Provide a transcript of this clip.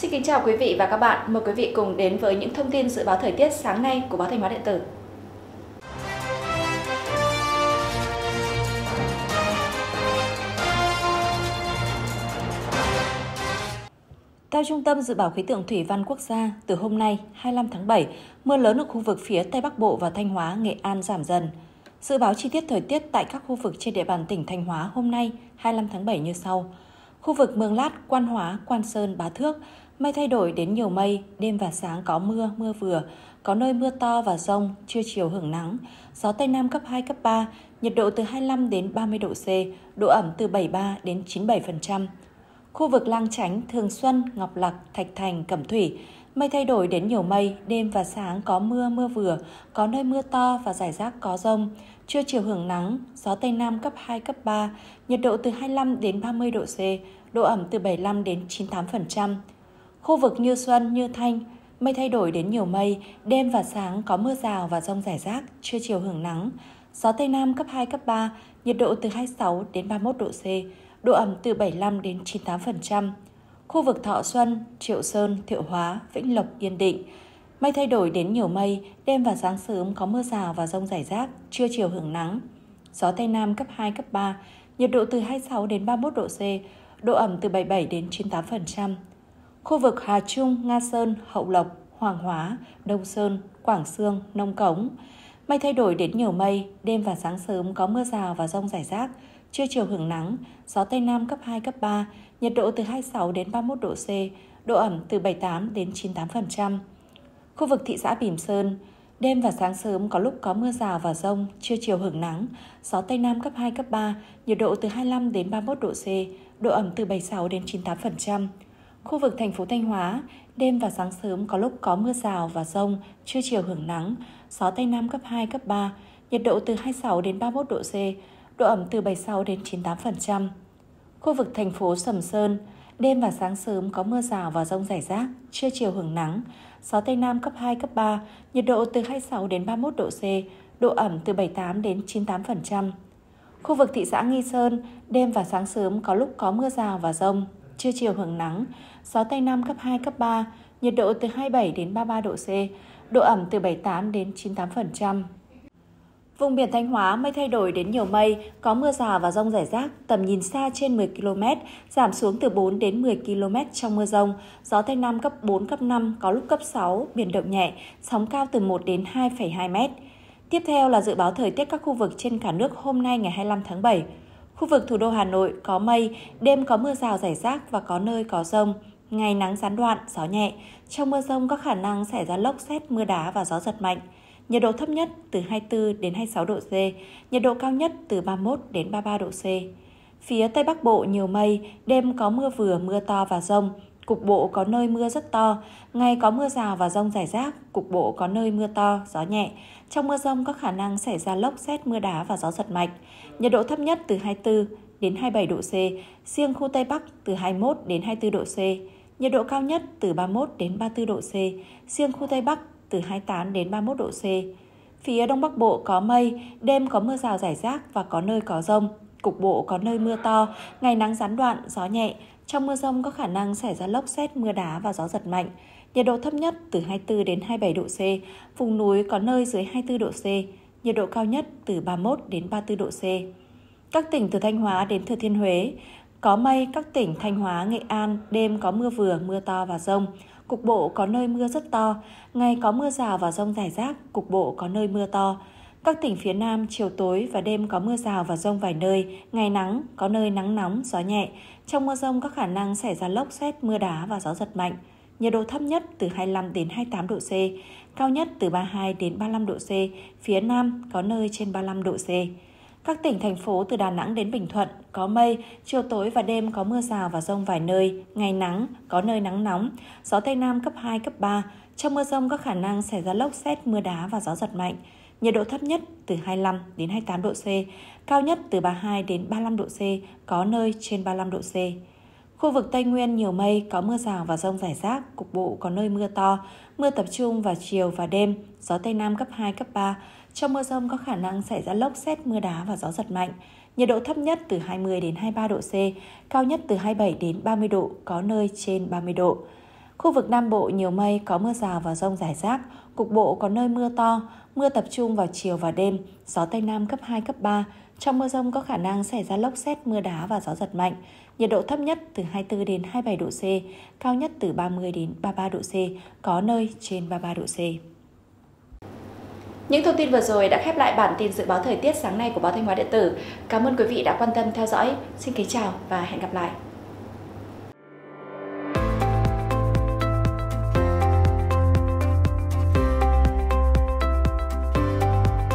Xin kính chào quý vị và các bạn. Mời quý vị cùng đến với những thông tin dự báo thời tiết sáng nay của báo Thanh Hóa Điện tử. Theo Trung tâm Dự báo Khí tượng Thủy văn Quốc gia, từ hôm nay 25 tháng 7, mưa lớn ở khu vực phía Tây Bắc Bộ và Thanh Hóa, Nghệ An giảm dần. Dự báo chi tiết thời tiết tại các khu vực trên địa bàn tỉnh Thanh Hóa hôm nay 25 tháng 7 như sau. Khu vực Mường Lát, Quan Hóa, Quan Sơn, Bá Thước, Mây thay đổi đến nhiều mây, đêm và sáng có mưa, mưa vừa, có nơi mưa to và rông, trưa chiều hưởng nắng, gió Tây Nam cấp 2, cấp 3, nhiệt độ từ 25 đến 30 độ C, độ ẩm từ 73 đến 97%. Khu vực Lang Chánh, Thường Xuân, Ngọc Lặc, Thạch Thành, Cẩm Thủy, mây thay đổi đến nhiều mây, đêm và sáng có mưa, mưa vừa, có nơi mưa to và rải rác có rông, trưa chiều hưởng nắng, gió Tây Nam cấp 2, cấp 3, nhiệt độ từ 25 đến 30 độ C, độ ẩm từ 75 đến 98%. Khu vực như Xuân, như Thanh, mây thay đổi đến nhiều mây, đêm và sáng có mưa rào và rông rải rác, trưa chiều hưởng nắng. Gió Tây Nam cấp 2, cấp 3, nhiệt độ từ 26 đến 31 độ C, độ ẩm từ 75 đến 98%. Khu vực Thọ Xuân, Triệu Sơn, Thiệu Hóa, Vĩnh Lộc, Yên Định, Mây thay đổi đến nhiều mây, đêm và sáng sớm có mưa rào và rông rải rác, trưa chiều hưởng nắng. Gió Tây Nam cấp 2, cấp 3, nhiệt độ từ 26 đến 31 độ C, độ ẩm từ 77 đến 98%. Khu vực Hà Trung, Nga Sơn, Hậu Lộc, Hoàng Hóa, Đông Sơn, Quảng Sương, Nông Cống. Mây thay đổi đến nhiều mây, đêm và sáng sớm có mưa rào và rông rải rác, trưa chiều hưởng nắng, gió Tây Nam cấp 2, cấp 3, nhiệt độ từ 26 đến 31 độ C, độ ẩm từ 78 đến 98%. Khu vực thị xã Bỉm Sơn, đêm và sáng sớm có lúc có mưa rào và rông, trưa chiều hưởng nắng, gió Tây Nam cấp 2, cấp 3, nhiệt độ từ 25 đến 31 độ C, độ ẩm từ 76 đến 98%. Khu vực thành phố Thanh Hóa, đêm và sáng sớm có lúc có mưa rào và rông, trưa chiều hưởng nắng, gió Tây Nam cấp 2, cấp 3, nhiệt độ từ 26 đến 31 độ C, độ ẩm từ 76 đến 98%. Khu vực thành phố Sầm Sơn, đêm và sáng sớm có mưa rào và rông rải rác, trưa chiều hưởng nắng, gió Tây Nam cấp 2, cấp 3, nhiệt độ từ 26 đến 31 độ C, độ ẩm từ 78 đến 98%. Khu vực thị xã Nghi Sơn, đêm và sáng sớm có lúc có mưa rào và rông, trưa chiều hưởng nắng, gió Tây Nam cấp 2, cấp 3, nhiệt độ từ 27 đến 33 độ C, độ ẩm từ 78 đến 98%. Vùng biển Thanh Hóa mây thay đổi đến nhiều mây, có mưa rào và rông rải rác, tầm nhìn xa trên 10 km, giảm xuống từ 4 đến 10 km trong mưa rông, gió Tây Nam cấp 4, cấp 5, có lúc cấp 6, biển động nhẹ, sóng cao từ 1 đến 2,2 m. Tiếp theo là dự báo thời tiết các khu vực trên cả nước hôm nay ngày 25 tháng 7. Khu vực thủ đô Hà Nội có mây, đêm có mưa rào rải rác và có nơi có rông. Ngày nắng gián đoạn, gió nhẹ. Trong mưa rông có khả năng xảy ra lốc xét, mưa đá và gió giật mạnh. Nhiệt độ thấp nhất từ 24 đến 26 độ C, nhiệt độ cao nhất từ 31 đến 33 độ C. Phía Tây Bắc Bộ nhiều mây, đêm có mưa vừa, mưa to và rông, cục bộ có nơi mưa rất to, ngày có mưa rào và rông rải rác, cục bộ có nơi mưa to, gió nhẹ. Trong mưa rông có khả năng xảy ra lốc xét mưa đá và gió giật mạnh. Nhiệt độ thấp nhất từ 24 đến 27 độ C, riêng khu Tây Bắc từ 21 đến 24 độ C. Nhiệt độ cao nhất từ 31 đến 34 độ C, riêng khu Tây Bắc từ 28 đến 31 độ C. Phía Đông Bắc Bộ có mây, đêm có mưa rào rải rác và có nơi có rông, Cục bộ có nơi mưa to, ngày nắng gián đoạn, gió nhẹ. Trong mưa rông có khả năng xảy ra lốc xét, mưa đá và gió giật mạnh. Nhiệt độ thấp nhất từ 24 đến 27 độ C, vùng núi có nơi dưới 24 độ C, nhiệt độ cao nhất từ 31 đến 34 độ C. Các tỉnh từ Thanh Hóa đến Thừa Thiên Huế, có mây, các tỉnh Thanh Hóa, Nghệ An, đêm có mưa vừa, mưa to và rông. Cục bộ có nơi mưa rất to, ngày có mưa rào và rông rải rác, cục bộ có nơi mưa to. Các tỉnh phía Nam chiều tối và đêm có mưa rào và rông vài nơi, ngày nắng, có nơi nắng nóng, gió nhẹ. Trong mưa rông có khả năng xảy ra lốc xét, mưa đá và gió giật mạnh. Nhiệt độ thấp nhất từ 25 đến 28 độ C, cao nhất từ 32 đến 35 độ C, phía Nam có nơi trên 35 độ C. Các tỉnh, thành phố từ Đà Nẵng đến Bình Thuận có mây, chiều tối và đêm có mưa rào và rông vài nơi, ngày nắng, có nơi nắng nóng, gió Tây Nam cấp 2, cấp 3. Trong mưa rông có khả năng xảy ra lốc xét, mưa đá và gió giật mạnh. Nhiệt độ thấp nhất từ 25 đến 28 độ C, cao nhất từ 32 đến 35 độ C, có nơi trên 35 độ C. Khu vực Tây Nguyên nhiều mây, có mưa rào và rông rải rác, cục bộ có nơi mưa to, mưa tập trung vào chiều và đêm, gió Tây Nam cấp 2, cấp 3. Trong mưa rông có khả năng xảy ra lốc xét mưa đá và gió giật mạnh. Nhiệt độ thấp nhất từ 20 đến 23 độ C, cao nhất từ 27 đến 30 độ, có nơi trên 30 độ. Khu vực Nam Bộ nhiều mây, có mưa rào và rông rải rác, cục bộ có nơi mưa to, mưa tập trung vào chiều và đêm, gió Tây Nam cấp 2, cấp 3. Trong mưa rông có khả năng xảy ra lốc xét, mưa đá và gió giật mạnh. Nhiệt độ thấp nhất từ 24 đến 27 độ C, cao nhất từ 30 đến 33 độ C, có nơi trên 33 độ C. Những thông tin vừa rồi đã khép lại bản tin dự báo thời tiết sáng nay của Báo Thanh Hóa Điện tử. Cảm ơn quý vị đã quan tâm theo dõi. Xin kính chào và hẹn gặp lại.